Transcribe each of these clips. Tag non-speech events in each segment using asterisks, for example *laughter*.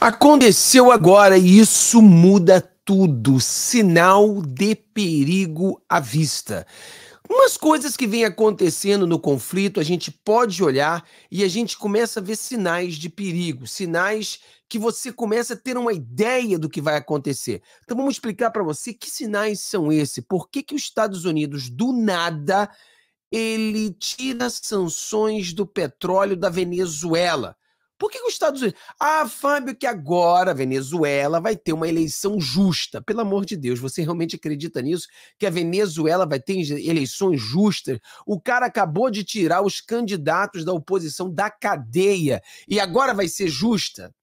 Aconteceu agora e isso muda tudo. Sinal de perigo à vista. Umas coisas que vêm acontecendo no conflito, a gente pode olhar e a gente começa a ver sinais de perigo, sinais que você começa a ter uma ideia do que vai acontecer. Então vamos explicar para você que sinais são esses, por que, que os Estados Unidos do nada ele tira sanções do petróleo da Venezuela. Por que os Estados Unidos? Ah, Fábio, que agora a Venezuela vai ter uma eleição justa. Pelo amor de Deus, você realmente acredita nisso? Que a Venezuela vai ter eleições justas? O cara acabou de tirar os candidatos da oposição da cadeia e agora vai ser justa?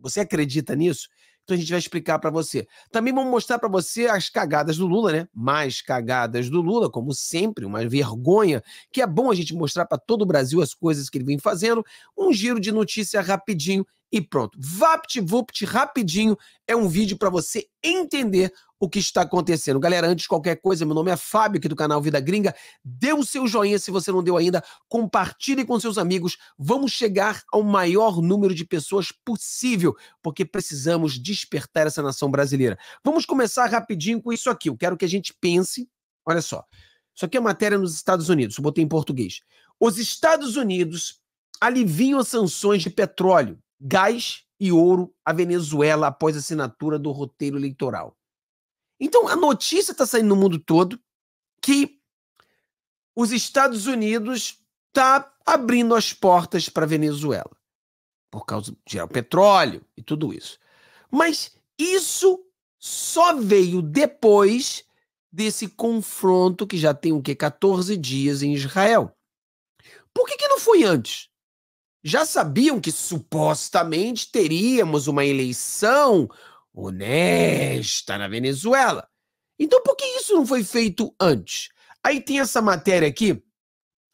Você acredita nisso? Então a gente vai explicar para você. Também vamos mostrar para você as cagadas do Lula, né? Mais cagadas do Lula, como sempre, uma vergonha, que é bom a gente mostrar para todo o Brasil as coisas que ele vem fazendo. Um giro de notícia rapidinho e pronto. vapt rapidinho é um vídeo para você entender o que está acontecendo. Galera, antes de qualquer coisa, meu nome é Fábio, aqui do canal Vida Gringa. Dê o seu joinha se você não deu ainda, compartilhe com seus amigos. Vamos chegar ao maior número de pessoas possível, porque precisamos despertar essa nação brasileira. Vamos começar rapidinho com isso aqui. Eu quero que a gente pense, olha só. Isso aqui é matéria nos Estados Unidos, eu botei em português. Os Estados Unidos aliviam as sanções de petróleo, gás e ouro à Venezuela após a assinatura do roteiro eleitoral. Então a notícia está saindo no mundo todo que os Estados Unidos está abrindo as portas para a Venezuela por causa de petróleo e tudo isso. Mas isso só veio depois desse confronto que já tem o que 14 dias em Israel. Por que, que não foi antes? Já sabiam que supostamente teríamos uma eleição honesta na Venezuela. Então, por que isso não foi feito antes? Aí tem essa matéria aqui,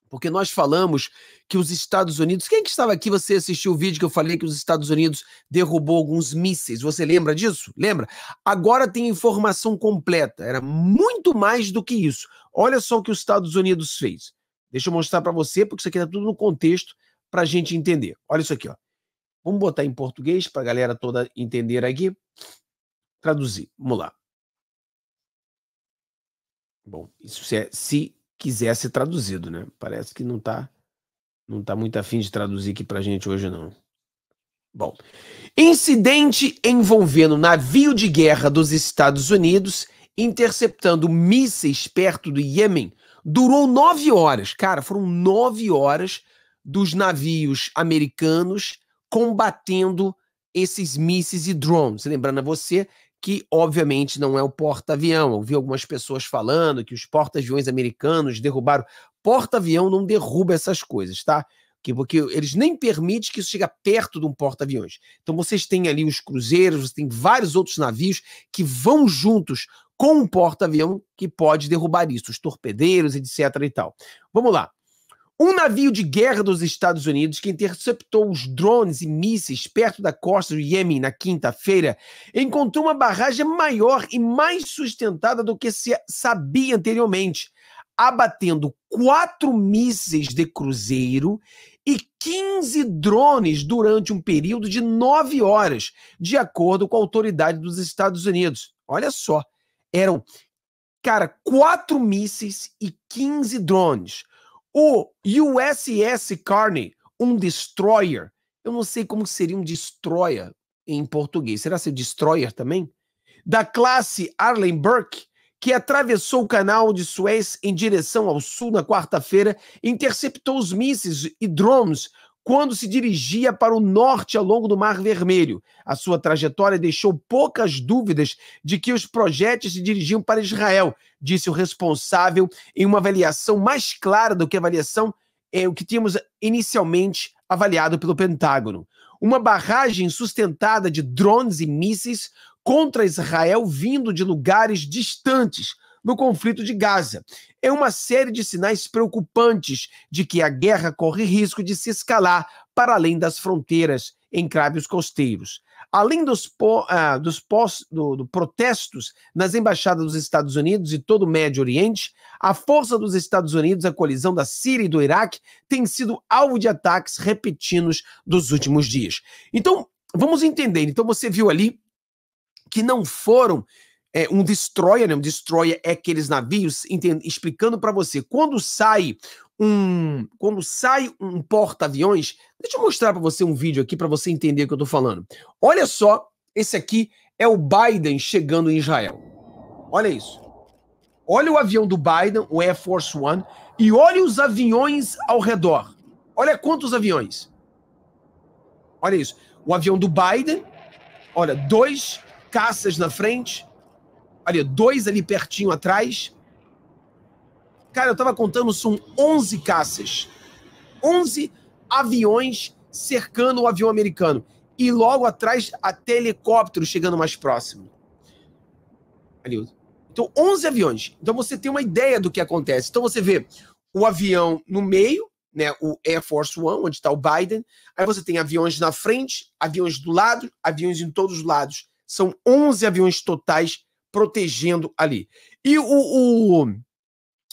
porque nós falamos que os Estados Unidos. Quem é que estava aqui? Você assistiu o vídeo que eu falei que os Estados Unidos derrubou alguns mísseis. Você lembra disso? Lembra? Agora tem informação completa. Era muito mais do que isso. Olha só o que os Estados Unidos fez. Deixa eu mostrar para você, porque isso aqui está tudo no contexto para a gente entender. Olha isso aqui, ó. Vamos botar em português para a galera toda entender aqui. Traduzir. Vamos lá. Bom, isso se, é, se quiser ser traduzido, né? Parece que não está não tá muito afim de traduzir aqui para gente hoje, não. Bom, incidente envolvendo navio de guerra dos Estados Unidos interceptando mísseis perto do Iêmen durou nove horas. Cara, foram nove horas dos navios americanos combatendo esses mísseis e drones. Lembrando a você que, obviamente, não é o porta-avião. Eu algumas pessoas falando que os porta-aviões americanos derrubaram. Porta-avião não derruba essas coisas, tá? Porque eles nem permitem que isso chegue perto de um porta-aviões. Então vocês têm ali os cruzeiros, você tem vários outros navios que vão juntos com um porta-avião que pode derrubar isso, os torpedeiros, etc. e tal. Vamos lá. Um navio de guerra dos Estados Unidos que interceptou os drones e mísseis perto da costa do Iêmen na quinta-feira encontrou uma barragem maior e mais sustentada do que se sabia anteriormente, abatendo quatro mísseis de cruzeiro e 15 drones durante um período de nove horas, de acordo com a autoridade dos Estados Unidos. Olha só, eram, cara, quatro mísseis e 15 drones o USS Carney, um destroyer. Eu não sei como seria um destroyer em português. Será ser destroyer também? Da classe Arlen Burke, que atravessou o canal de Suez em direção ao sul na quarta-feira, interceptou os mísseis e drones quando se dirigia para o norte ao longo do Mar Vermelho. A sua trajetória deixou poucas dúvidas de que os projéteis se dirigiam para Israel, disse o responsável em uma avaliação mais clara do que a avaliação é, o que tínhamos inicialmente avaliado pelo Pentágono. Uma barragem sustentada de drones e mísseis contra Israel vindo de lugares distantes, no conflito de Gaza. É uma série de sinais preocupantes de que a guerra corre risco de se escalar para além das fronteiras em crábios costeiros. Além dos, po, ah, dos do, do protestos nas embaixadas dos Estados Unidos e todo o Médio Oriente, a força dos Estados Unidos, a colisão da Síria e do Iraque, tem sido alvo de ataques repetidos dos últimos dias. Então, vamos entender. Então, você viu ali que não foram é, um destroyer, né? Um destroyer é aqueles navios, explicando para você, quando sai um, quando sai um porta-aviões, deixa eu mostrar para você um vídeo aqui para você entender o que eu estou falando. Olha só, esse aqui é o Biden chegando em Israel. Olha isso. Olha o avião do Biden, o Air Force One, e olha os aviões ao redor. Olha quantos aviões. Olha isso. O avião do Biden, olha, dois caças na frente, ali, dois ali pertinho atrás. Cara, eu estava contando, são 11 caças. 11 aviões cercando o avião americano. E logo atrás, até helicóptero chegando mais próximo. Ali. Então, 11 aviões. Então, você tem uma ideia do que acontece. Então, você vê o avião no meio, né, o Air Force One, onde está o Biden. Aí você tem aviões na frente, aviões do lado, aviões em todos os lados. São 11 aviões totais protegendo ali. E o, o,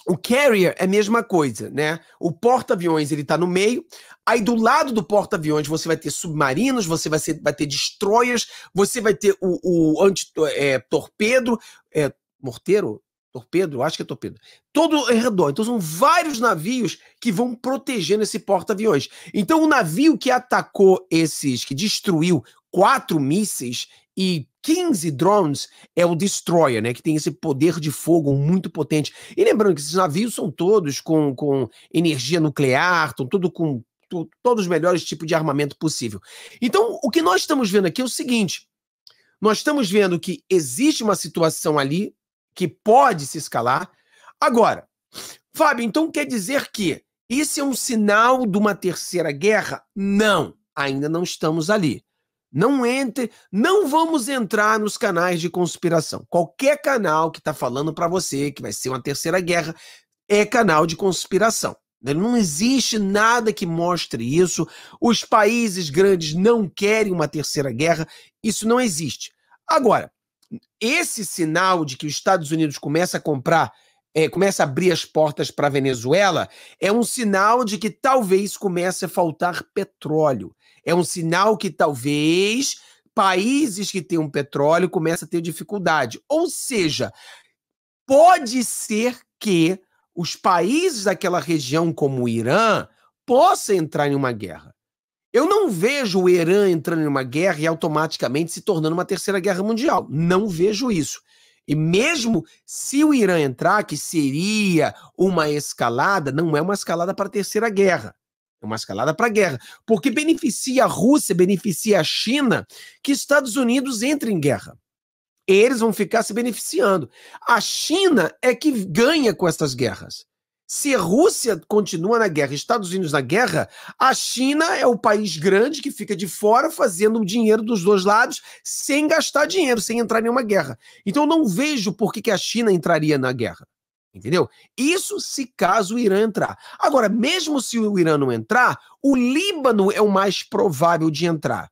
o carrier é a mesma coisa, né? O porta-aviões ele tá no meio. Aí do lado do porta-aviões você vai ter submarinos, você vai, ser, vai ter destroyers, você vai ter o, o anti-torpedo, é, é, morteiro? Torpedo? Acho que é torpedo. Todo ao redor. Então são vários navios que vão protegendo esse porta-aviões. Então o navio que atacou esses, que destruiu quatro mísseis e 15 drones é o Destroyer, né? Que tem esse poder de fogo muito potente. E lembrando que esses navios são todos com, com energia nuclear, estão tudo com todos os melhores tipos de armamento possível. Então, o que nós estamos vendo aqui é o seguinte: nós estamos vendo que existe uma situação ali que pode se escalar. Agora, Fábio, então quer dizer que isso é um sinal de uma terceira guerra? Não, ainda não estamos ali. Não entre, não vamos entrar nos canais de conspiração. Qualquer canal que está falando para você que vai ser uma terceira guerra é canal de conspiração. Né, não existe nada que mostre isso. Os países grandes não querem uma terceira guerra. Isso não existe. Agora, esse sinal de que os Estados Unidos começa a comprar, é, começa a abrir as portas para a Venezuela, é um sinal de que talvez comece a faltar petróleo. É um sinal que talvez países que têm um petróleo comecem a ter dificuldade. Ou seja, pode ser que os países daquela região, como o Irã, possam entrar em uma guerra. Eu não vejo o Irã entrando em uma guerra e automaticamente se tornando uma terceira guerra mundial. Não vejo isso. E mesmo se o Irã entrar, que seria uma escalada, não é uma escalada para a terceira guerra. É uma escalada para a guerra, porque beneficia a Rússia, beneficia a China, que Estados Unidos entre em guerra. Eles vão ficar se beneficiando. A China é que ganha com essas guerras. Se a Rússia continua na guerra, Estados Unidos na guerra, a China é o país grande que fica de fora fazendo o dinheiro dos dois lados sem gastar dinheiro, sem entrar em nenhuma guerra. Então não vejo por que, que a China entraria na guerra. Entendeu? Isso se caso o Irã entrar. Agora, mesmo se o Irã não entrar, o Líbano é o mais provável de entrar.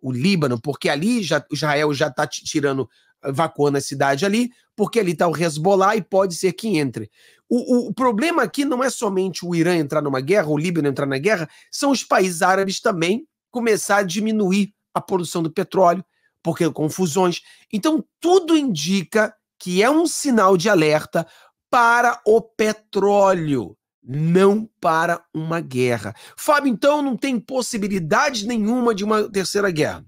O Líbano, porque ali já, Israel já está tirando, ah, vacuando a cidade ali, porque ali está o Hezbollah e pode ser que entre. O, o, o, problema aqui não é somente o Irã entrar numa guerra, o Líbano entrar na guerra, são os países árabes também começar a diminuir a produção do petróleo, porque confusões. Então, tudo indica que é um sinal de alerta para o petróleo, não para uma guerra. Fábio, então não tem possibilidade nenhuma de uma terceira guerra.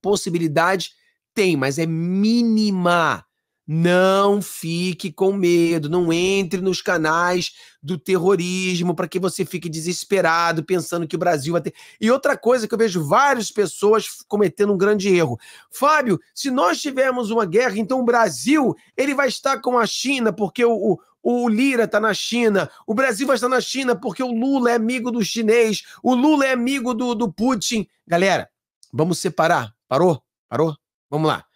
Possibilidade tem, mas é mínima. Não fique com medo, não entre nos canais do terrorismo para que você fique desesperado pensando que o Brasil vai ter. E outra coisa que eu vejo várias pessoas cometendo um grande erro. Fábio, se nós tivermos uma guerra, então o Brasil ele vai estar com a China porque o, o, o Lira está na China, o Brasil vai estar na China porque o Lula é amigo do chinês, o Lula é amigo do, do Putin. Galera, vamos separar. Parou? Parou? Vamos lá.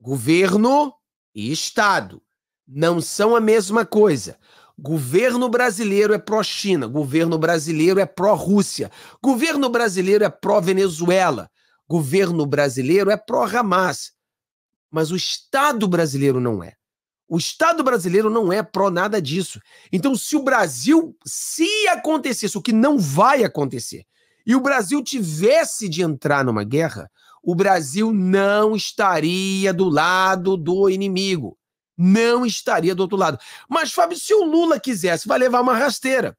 Governo e Estado não são a mesma coisa. Governo brasileiro é pró-China, governo brasileiro é pró-Rússia, governo brasileiro é pró-Venezuela, governo brasileiro é pró-Hamas. Mas o Estado brasileiro não é. O Estado brasileiro não é pró nada disso. Então, se o Brasil, se acontecesse, o que não vai acontecer, e o Brasil tivesse de entrar numa guerra, o Brasil não estaria do lado do inimigo. Não estaria do outro lado. Mas, Fábio, se o Lula quisesse, vai levar uma rasteira.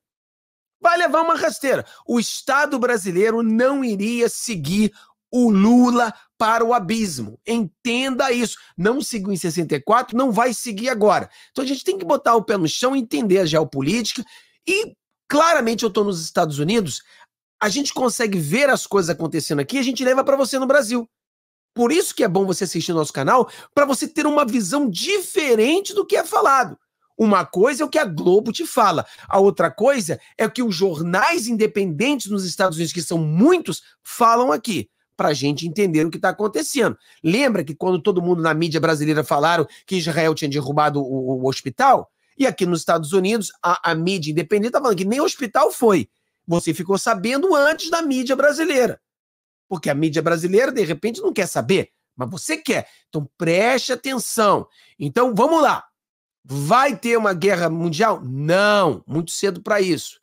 Vai levar uma rasteira. O Estado brasileiro não iria seguir o Lula para o abismo. Entenda isso. Não seguiu em 64, não vai seguir agora. Então a gente tem que botar o pé no chão, entender a geopolítica e claramente eu estou nos Estados Unidos a gente consegue ver as coisas acontecendo aqui, a gente leva para você no Brasil. Por isso que é bom você assistir nosso canal, para você ter uma visão diferente do que é falado. Uma coisa é o que a Globo te fala, a outra coisa é o que os jornais independentes nos Estados Unidos, que são muitos, falam aqui, para a gente entender o que está acontecendo. Lembra que quando todo mundo na mídia brasileira falaram que Israel tinha derrubado o, o hospital? E aqui nos Estados Unidos, a, a mídia independente está falando que nem hospital foi. Você ficou sabendo antes da mídia brasileira. Porque a mídia brasileira, de repente, não quer saber, mas você quer. Então preste atenção. Então vamos lá. Vai ter uma guerra mundial? Não, muito cedo para isso.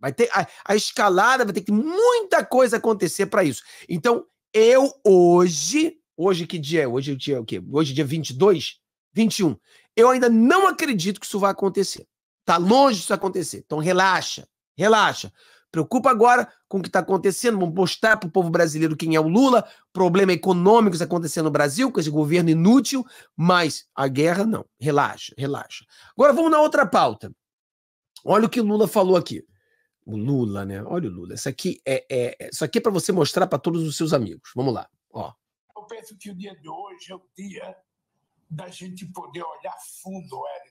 Vai ter a, a, escalada, vai ter que muita coisa acontecer para isso. Então, eu hoje, hoje que dia é? Hoje é dia é o quê? Hoje é dia 22, 21. Eu ainda não acredito que isso vai acontecer. Tá longe disso acontecer. Então relaxa, relaxa. Preocupa agora com o que está acontecendo. Vamos mostrar para o povo brasileiro quem é o Lula. Problema econômico está acontecendo no Brasil, com esse governo inútil. Mas a guerra não. Relaxa, relaxa. Agora vamos na outra pauta. Olha o que o Lula falou aqui. O Lula, né? Olha o Lula. Isso aqui é, é, é isso aqui é para você mostrar para todos os seus amigos. Vamos lá. Ó. Eu penso que o dia de hoje é o dia da gente poder olhar fundo, Hélio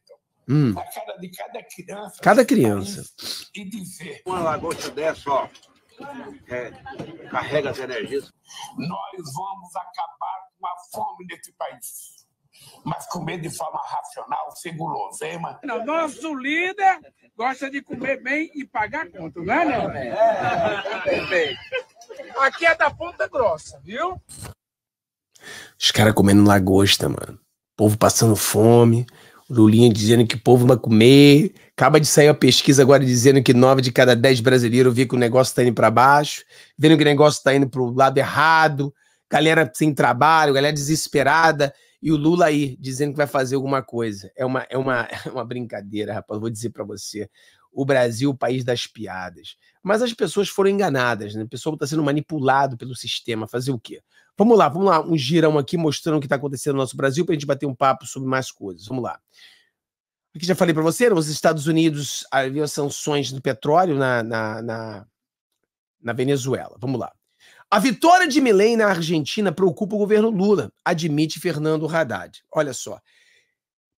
hum. na cara de cada criança. Cada criança. E dizer. Uma lagosta dessa, ó. É, carrega as energias. Nós vamos acabar com a fome nesse país. Mas comer de forma racional, sem guloseima. Não, nosso líder gosta de comer bem e pagar conta, não é, não? É, é, é, Aqui é da ponta grossa, viu? Os caras comendo lagosta, mano. O povo passando fome. Lulinha dizendo que o povo vai comer. Acaba de sair a pesquisa agora dizendo que nove de cada dez brasileiros vê que o negócio está indo para baixo, vendo que o negócio está indo para o lado errado, galera sem trabalho, galera desesperada, e o Lula aí dizendo que vai fazer alguma coisa. É uma, é uma, *laughs* é uma brincadeira, rapaz, vou dizer para você. O Brasil, é o país das piadas. Mas as pessoas foram enganadas, né? O pessoal está sendo manipulado pelo sistema. Fazer o quê? Vamos lá, vamos lá, um girão aqui mostrando o que está acontecendo no nosso Brasil para a gente bater um papo sobre mais coisas. Vamos lá. que já falei para você, né, os Estados Unidos havia sanções do petróleo na, na, na, na Venezuela. Vamos lá. A vitória de Milei na Argentina preocupa o governo Lula, admite Fernando Haddad. Olha só.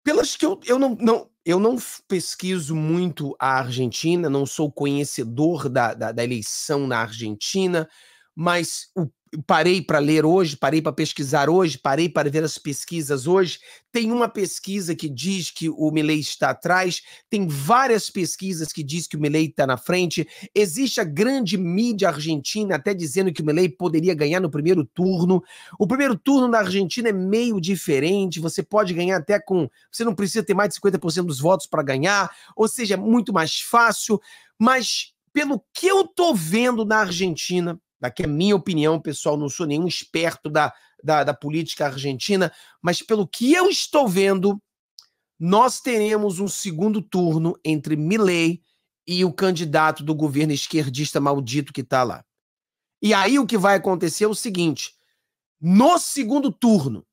Pelas que eu, eu não, não, eu não pesquiso muito a Argentina, não sou conhecedor da, da, da eleição na Argentina, mas o parei para ler hoje, parei para pesquisar hoje, parei para ver as pesquisas hoje. Tem uma pesquisa que diz que o Milei está atrás, tem várias pesquisas que diz que o Milei está na frente. Existe a grande mídia argentina até dizendo que o Milei poderia ganhar no primeiro turno. O primeiro turno na Argentina é meio diferente, você pode ganhar até com, você não precisa ter mais de 50% dos votos para ganhar, ou seja, é muito mais fácil, mas pelo que eu tô vendo na Argentina, daqui é minha opinião pessoal, não sou nenhum esperto da, da, da, política argentina, mas pelo que eu estou vendo, nós teremos um segundo turno entre Milley e o candidato do governo esquerdista maldito que está lá. E aí o que vai acontecer é o seguinte: no segundo turno,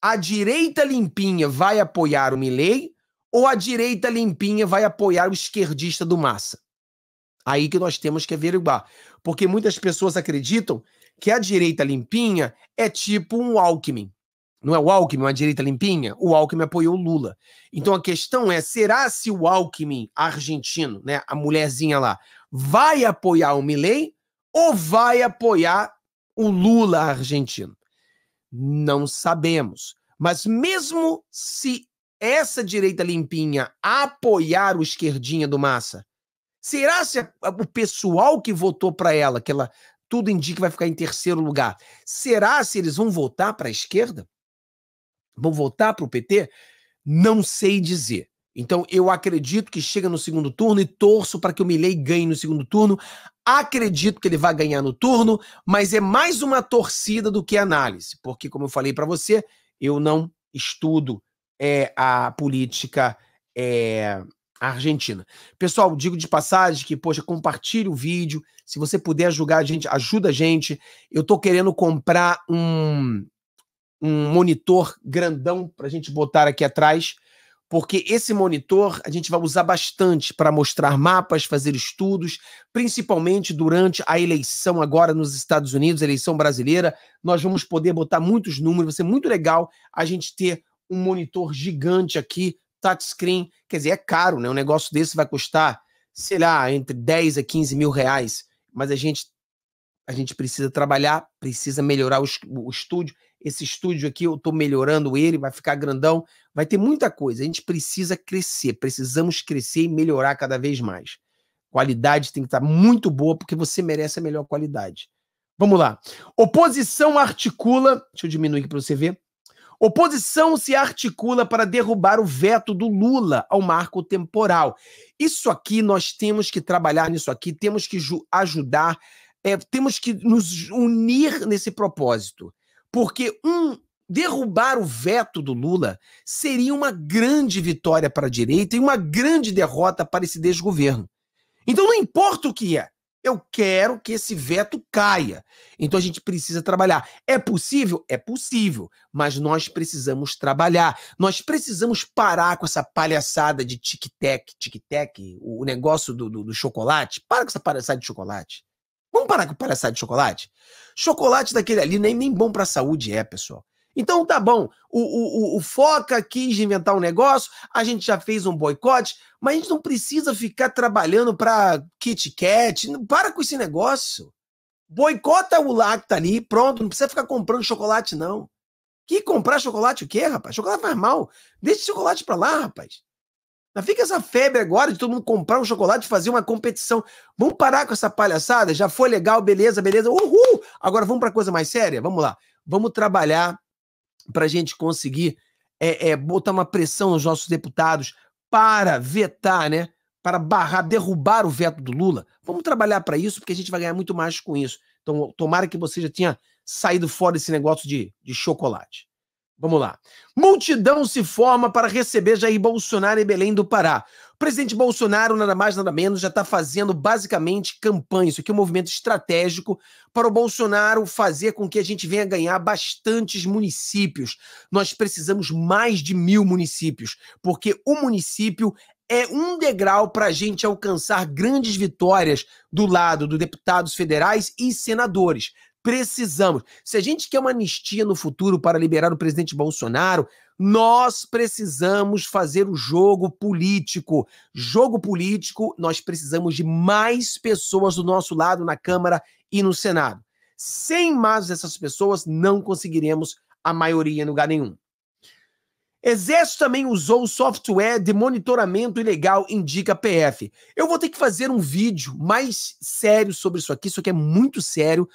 a direita limpinha vai apoiar o Milley ou a direita limpinha vai apoiar o esquerdista do Massa? Aí que nós temos que averiguar porque muitas pessoas acreditam que a direita limpinha é tipo um Alckmin. Não é o Alckmin é uma direita limpinha? O Alckmin apoiou o Lula. Então a questão é, será se o Alckmin argentino, né, a mulherzinha lá, vai apoiar o Milei ou vai apoiar o Lula argentino? Não sabemos. Mas mesmo se essa direita limpinha apoiar o esquerdinha do Massa, Será se o pessoal que votou para ela, que ela tudo indica que vai ficar em terceiro lugar, será se eles vão votar para a esquerda? Vão votar para o PT? Não sei dizer. Então eu acredito que chega no segundo turno e torço para que o Milei ganhe no segundo turno. Acredito que ele vai ganhar no turno, mas é mais uma torcida do que análise, porque como eu falei para você, eu não estudo é, a política é, a Argentina. Pessoal, digo de passagem que, poxa, compartilhe o vídeo. Se você puder ajudar a gente, ajuda a gente. Eu tô querendo comprar um, um monitor grandão para a gente botar aqui atrás, porque esse monitor a gente vai usar bastante para mostrar mapas, fazer estudos, principalmente durante a eleição agora nos Estados Unidos, eleição brasileira. Nós vamos poder botar muitos números, vai ser muito legal a gente ter um monitor gigante aqui touchscreen. Quer dizer, é caro, né? Um negócio desse vai custar, sei lá, entre 10 a 15 mil reais. Mas a gente, a gente precisa trabalhar, precisa melhorar o, o estúdio. Esse estúdio aqui, eu estou melhorando ele, vai ficar grandão. Vai ter muita coisa. A gente precisa crescer, precisamos crescer e melhorar cada vez mais. Qualidade tem que estar tá muito boa, porque você merece a melhor qualidade. Vamos lá. Oposição articula. Deixa eu diminuir aqui para você ver. Oposição se articula para derrubar o veto do Lula ao marco temporal. Isso aqui nós temos que trabalhar nisso aqui, temos que ajudar, é, temos que nos unir nesse propósito. Porque um derrubar o veto do Lula seria uma grande vitória para a direita e uma grande derrota para esse desgoverno. Então não importa o que é, eu quero que esse veto caia. Então a gente precisa trabalhar. É possível? É possível, mas nós precisamos trabalhar. Nós precisamos parar com essa palhaçada de tic-tac, tic-tac, o negócio do, do, do chocolate. Para com essa palhaçada de chocolate. Vamos parar com a palhaçada de chocolate? Chocolate daquele ali nem, nem bom para a saúde é, pessoal. Então tá bom, o, o, o, Foca quis inventar um negócio, a gente já fez um boicote, mas a gente não precisa ficar trabalhando para Kit Kat, para com esse negócio. Boicota o lá que tá ali, pronto, não precisa ficar comprando chocolate não. Que comprar chocolate o quê, rapaz? Chocolate faz mal. Deixa o chocolate pra lá, rapaz. Não fica essa febre agora de todo mundo comprar um chocolate e fazer uma competição. Vamos parar com essa palhaçada? Já foi legal, beleza, beleza. Uhul! Agora vamos para coisa mais séria? Vamos lá. Vamos trabalhar para a gente conseguir é, é, botar uma pressão nos nossos deputados para vetar, né? Para barrar, derrubar o veto do Lula. Vamos trabalhar para isso, porque a gente vai ganhar muito mais com isso. Então, tomara que você já tenha saído fora desse negócio de, de chocolate. Vamos lá. Multidão se forma para receber Jair Bolsonaro em Belém do Pará. O presidente Bolsonaro, nada mais, nada menos, já está fazendo basicamente campanha. Isso aqui é um movimento estratégico para o Bolsonaro fazer com que a gente venha ganhar bastantes municípios. Nós precisamos mais de mil municípios, porque o município é um degrau para a gente alcançar grandes vitórias do lado dos deputados federais e senadores. Precisamos. Se a gente quer uma anistia no futuro para liberar o presidente Bolsonaro, nós precisamos fazer o jogo político. Jogo político, nós precisamos de mais pessoas do nosso lado na Câmara e no Senado. Sem mais essas pessoas, não conseguiremos a maioria em lugar nenhum. Exército também usou software de monitoramento ilegal, indica PF. Eu vou ter que fazer um vídeo mais sério sobre isso aqui, isso aqui é muito sério,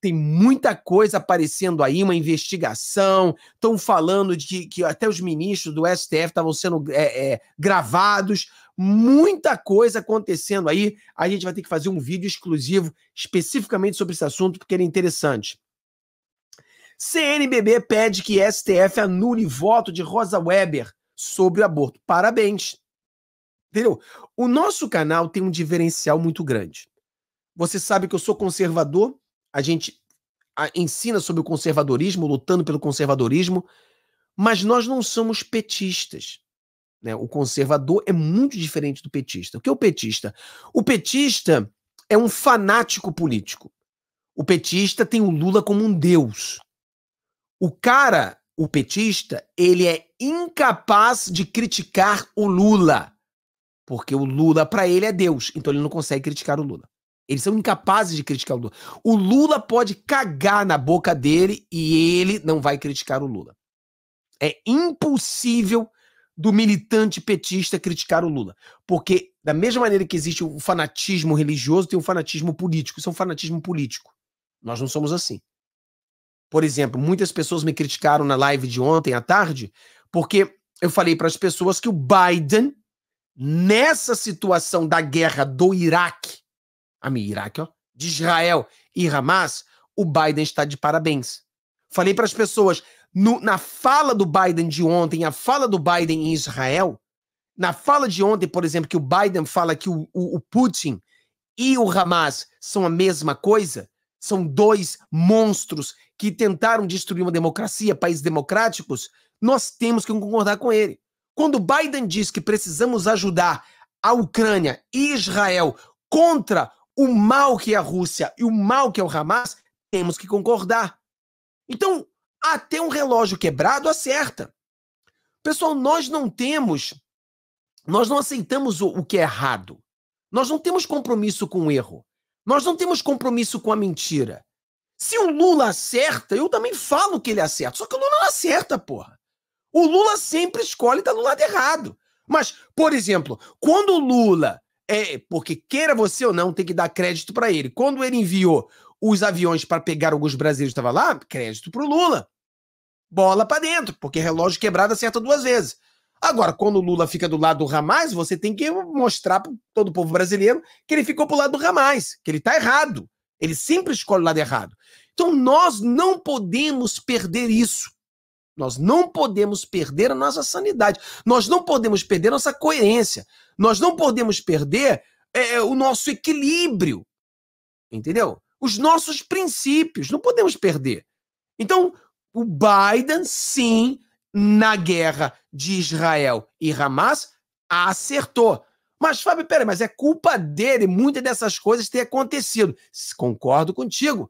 tem muita coisa aparecendo aí, uma investigação. Estão falando de que até os ministros do STF estavam sendo é, é, gravados. Muita coisa acontecendo aí. A gente vai ter que fazer um vídeo exclusivo especificamente sobre esse assunto, porque ele é interessante. CNBB pede que STF anule voto de Rosa Weber sobre o aborto. Parabéns. Entendeu? O nosso canal tem um diferencial muito grande. Você sabe que eu sou conservador, a gente ensina sobre o conservadorismo, lutando pelo conservadorismo, mas nós não somos petistas. Né? O conservador é muito diferente do petista. O que é o petista? O petista é um fanático político. O petista tem o Lula como um deus. O cara, o petista, ele é incapaz de criticar o Lula, porque o Lula para ele é Deus, então ele não consegue criticar o Lula. Eles são incapazes de criticar o Lula. O Lula pode cagar na boca dele e ele não vai criticar o Lula. É impossível do militante petista criticar o Lula. Porque, da mesma maneira que existe o fanatismo religioso, tem o fanatismo político. Isso é um fanatismo político. Nós não somos assim. Por exemplo, muitas pessoas me criticaram na live de ontem à tarde, porque eu falei para as pessoas que o Biden, nessa situação da guerra do Iraque, amigo, Iraque, ó, de Israel e Hamas, o Biden está de parabéns. Falei para as pessoas, no, na fala do Biden de ontem, a fala do Biden em Israel, na fala de ontem, por exemplo, que o Biden fala que o, o, o Putin e o Hamas são a mesma coisa, são dois monstros que tentaram destruir uma democracia, países democráticos, nós temos que concordar com ele. Quando o Biden diz que precisamos ajudar a Ucrânia e Israel contra o mal que é a Rússia e o mal que é o Hamas, temos que concordar. Então, até um relógio quebrado acerta. Pessoal, nós não temos, nós não aceitamos o, o que é errado. Nós não temos compromisso com o erro. Nós não temos compromisso com a mentira. Se o Lula acerta, eu também falo que ele acerta. Só que o Lula não acerta, porra. O Lula sempre escolhe estar do lado errado. Mas, por exemplo, quando o Lula é porque queira você ou não, tem que dar crédito para ele. Quando ele enviou os aviões para pegar alguns brasileiros estava lá, crédito para o Lula. Bola para dentro, porque relógio quebrado acerta duas vezes. Agora, quando o Lula fica do lado do Hamas, você tem que mostrar para todo o povo brasileiro que ele ficou para o lado do Hamas, que ele está errado. Ele sempre escolhe o lado errado. Então, nós não podemos perder isso. Nós não podemos perder a nossa sanidade, nós não podemos perder a nossa coerência, nós não podemos perder é, é, o nosso equilíbrio, entendeu? Os nossos princípios, não podemos perder. Então, o Biden, sim, na guerra de Israel e Hamas, acertou. Mas, Fábio, peraí, mas é culpa dele muitas dessas coisas ter acontecido. Concordo contigo.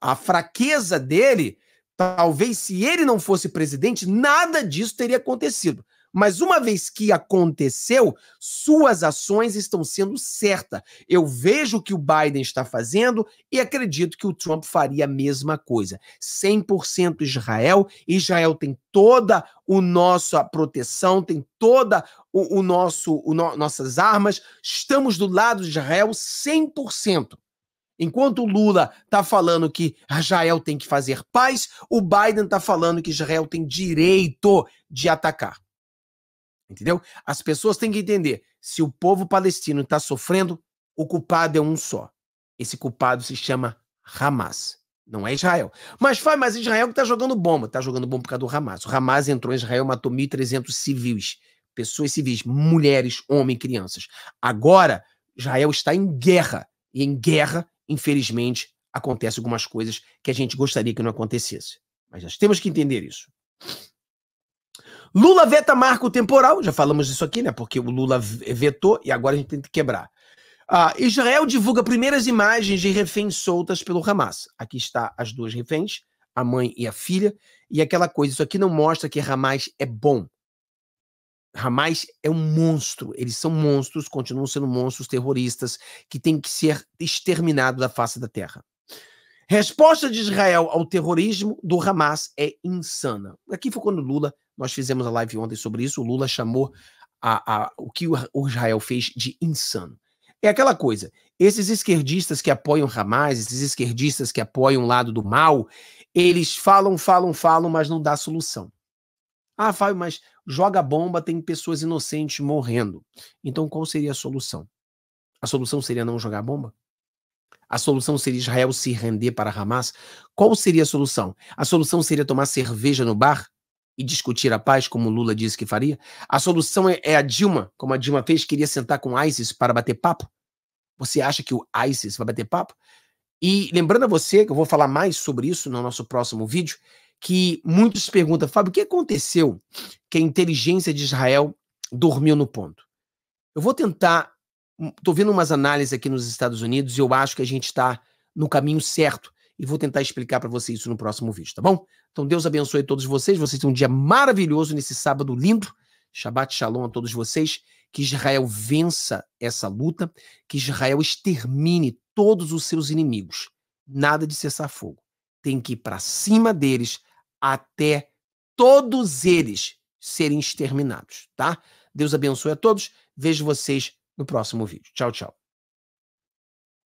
A fraqueza dele Talvez se ele não fosse presidente, nada disso teria acontecido. Mas uma vez que aconteceu, suas ações estão sendo certas. Eu vejo o que o Biden está fazendo e acredito que o Trump faria a mesma coisa. 100% Israel. Israel tem toda a nossa proteção, tem toda o, o nosso o no, nossas armas. Estamos do lado de Israel 100%. Enquanto o Lula está falando que Israel tem que fazer paz, o Biden está falando que Israel tem direito de atacar. Entendeu? As pessoas têm que entender: se o povo palestino está sofrendo, o culpado é um só. Esse culpado se chama Hamas. Não é Israel. Mas faz, mas Israel que está jogando bomba. Está jogando bomba por causa do Hamas. O Hamas entrou em Israel matou 1.300 civis. Pessoas civis, mulheres, homens, crianças. Agora, Israel está em guerra. E em guerra infelizmente, acontece algumas coisas que a gente gostaria que não acontecesse. Mas nós temos que entender isso. Lula veta marco temporal, já falamos isso aqui, né? Porque o Lula vetou e agora a gente tem que quebrar. Ah, Israel divulga primeiras imagens de reféns soltas pelo Hamas. Aqui está as duas reféns, a mãe e a filha, e aquela coisa, isso aqui não mostra que Hamas é bom. Hamas é um monstro, eles são monstros, continuam sendo monstros terroristas que têm que ser exterminados da face da terra. Resposta de Israel ao terrorismo do Hamas é insana. Aqui foi quando Lula, nós fizemos a live ontem sobre isso, o Lula chamou a, a, o que o Israel fez de insano. É aquela coisa, esses esquerdistas que apoiam Hamas, esses esquerdistas que apoiam o lado do mal, eles falam, falam, falam, mas não dá solução. Ah, Fábio, mas joga bomba, tem pessoas inocentes morrendo. Então qual seria a solução? A solução seria não jogar bomba? A solução seria Israel se render para Hamas? Qual seria a solução? A solução seria tomar cerveja no bar e discutir a paz, como Lula disse que faria? A solução é, é a Dilma, como a Dilma fez, queria sentar com ISIS para bater papo? Você acha que o ISIS vai bater papo? E lembrando a você, que eu vou falar mais sobre isso no nosso próximo vídeo, que muitos perguntam, Fábio, o que aconteceu que a inteligência de Israel dormiu no ponto? Eu vou tentar. Estou hum, vendo umas análises aqui nos Estados Unidos e eu acho que a gente está no caminho certo. E vou tentar explicar para vocês isso no próximo vídeo, tá bom? Então Deus abençoe todos vocês. Vocês têm um dia maravilhoso nesse sábado lindo. Shabbat Shalom a todos vocês. Que Israel vença essa luta. Que Israel extermine todos os seus inimigos. Nada de cessar fogo. Tem que ir para cima deles até todos eles serem exterminados, tá? Deus abençoe a todos. Vejo vocês no próximo vídeo. Tchau, tchau.